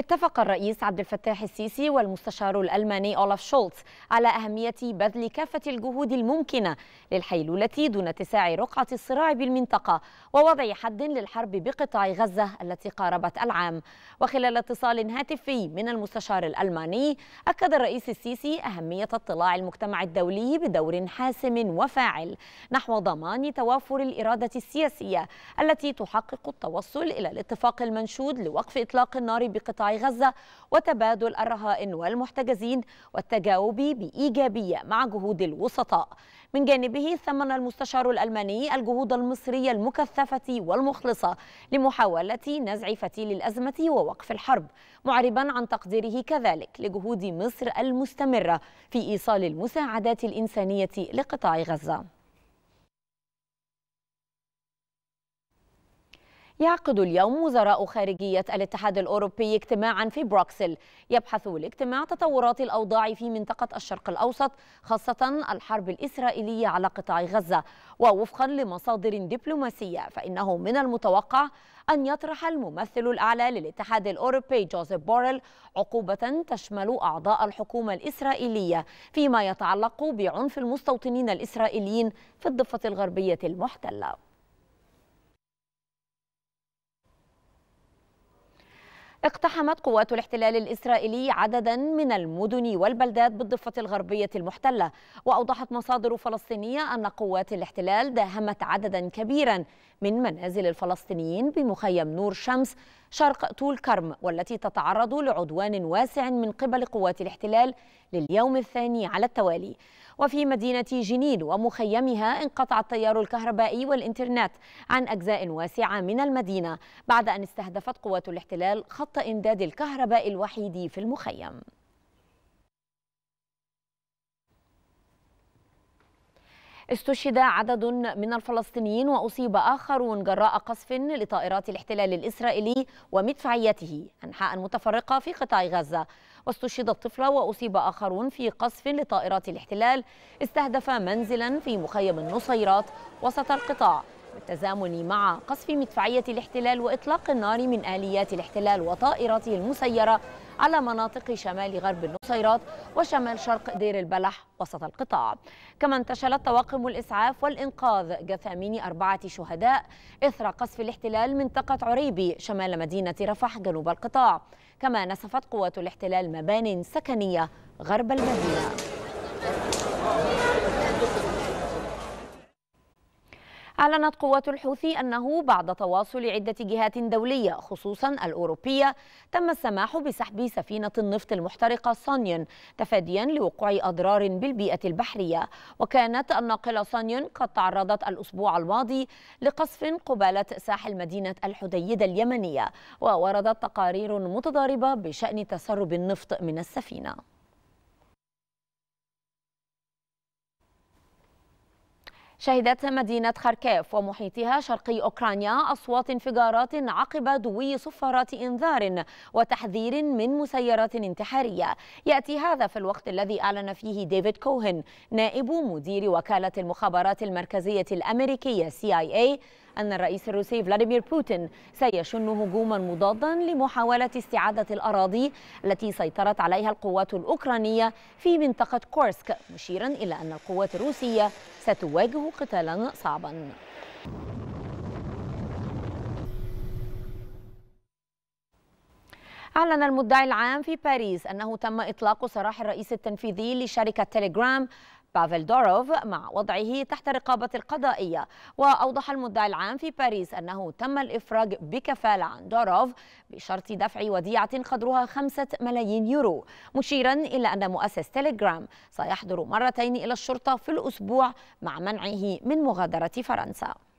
اتفق الرئيس عبد الفتاح السيسي والمستشار الألماني أولف شولتز على أهمية بذل كافة الجهود الممكنة للحيلولة دون اتساع رقعة الصراع بالمنطقة ووضع حد للحرب بقطاع غزة التي قاربت العام وخلال اتصال هاتفي من المستشار الألماني أكد الرئيس السيسي أهمية اطلاع المجتمع الدولي بدور حاسم وفاعل نحو ضمان توافر الإرادة السياسية التي تحقق التوصل إلى الاتفاق المنشود لوقف إطلاق النار بقطاع غزة وتبادل الرهائن والمحتجزين والتجاوب بإيجابية مع جهود الوسطاء من جانبه ثمن المستشار الألماني الجهود المصرية المكثفة والمخلصة لمحاولة نزع فتيل الأزمة ووقف الحرب معربا عن تقديره كذلك لجهود مصر المستمرة في إيصال المساعدات الإنسانية لقطاع غزة يعقد اليوم وزراء خارجية الاتحاد الأوروبي اجتماعا في بروكسل يبحث الاجتماع تطورات الأوضاع في منطقة الشرق الأوسط خاصة الحرب الإسرائيلية على قطاع غزة ووفقا لمصادر دبلوماسية فإنه من المتوقع أن يطرح الممثل الأعلى للاتحاد الأوروبي جوزيف بوريل عقوبة تشمل أعضاء الحكومة الإسرائيلية فيما يتعلق بعنف المستوطنين الإسرائيليين في الضفة الغربية المحتلة اقتحمت قوات الاحتلال الإسرائيلي عددا من المدن والبلدات بالضفة الغربية المحتلة وأوضحت مصادر فلسطينية أن قوات الاحتلال داهمت عددا كبيرا من منازل الفلسطينيين بمخيم نور شمس شرق طول كرم والتي تتعرض لعدوان واسع من قبل قوات الاحتلال لليوم الثاني على التوالي وفي مدينة جنين ومخيمها انقطع التيار الكهربائي والإنترنت عن أجزاء واسعة من المدينة بعد أن استهدفت قوات الاحتلال خط إمداد الكهرباء الوحيد في المخيم استشهد عدد من الفلسطينيين وأصيب آخرون جراء قصف لطائرات الاحتلال الإسرائيلي ومدفعيته أنحاء متفرقة في قطاع غزة واستشهد الطفل وأصيب آخرون في قصف لطائرات الاحتلال استهدف منزلا في مخيم النصيرات وسط القطاع بالتزامن مع قصف مدفعية الاحتلال وإطلاق النار من آليات الاحتلال وطائراته المسيرة على مناطق شمال غرب النصيرات وشمال شرق دير البلح وسط القطاع كما انتشلت طواقم الإسعاف والإنقاذ جثامين أربعة شهداء إثر قصف الاحتلال منطقة عريبي شمال مدينة رفح جنوب القطاع كما نسفت قوات الاحتلال مبان سكنية غرب المدينة أعلنت قوات الحوثي أنه بعد تواصل عدة جهات دولية خصوصا الأوروبية تم السماح بسحب سفينة النفط المحترقة صانيون تفاديا لوقوع أضرار بالبيئة البحرية وكانت الناقلة صانيون قد تعرضت الأسبوع الماضي لقصف قبالة ساحل مدينة الحديدة اليمنية ووردت تقارير متضاربة بشأن تسرب النفط من السفينة شهدت مدينة خاركيف ومحيطها شرقي أوكرانيا أصوات انفجارات عقب دوي صفارات إنذار وتحذير من مسيرات انتحارية يأتي هذا في الوقت الذي أعلن فيه ديفيد كوهن نائب مدير وكالة المخابرات المركزية الأمريكية CIA أن الرئيس الروسي فلاديمير بوتين سيشن هجوما مضادا لمحاولة استعادة الأراضي التي سيطرت عليها القوات الأوكرانية في منطقة كورسك مشيرا إلى أن القوات الروسية ستواجه قتالا صعبا أعلن المدعي العام في باريس أنه تم إطلاق سراح الرئيس التنفيذي لشركة تيليجرام بافل دوروف مع وضعه تحت رقابة القضائية وأوضح المدعي العام في باريس أنه تم الإفراج بكفالة عن دوروف بشرط دفع وديعة قدرها خمسة ملايين يورو مشيرا إلى أن مؤسس تيليجرام سيحضر مرتين إلى الشرطة في الأسبوع مع منعه من مغادرة فرنسا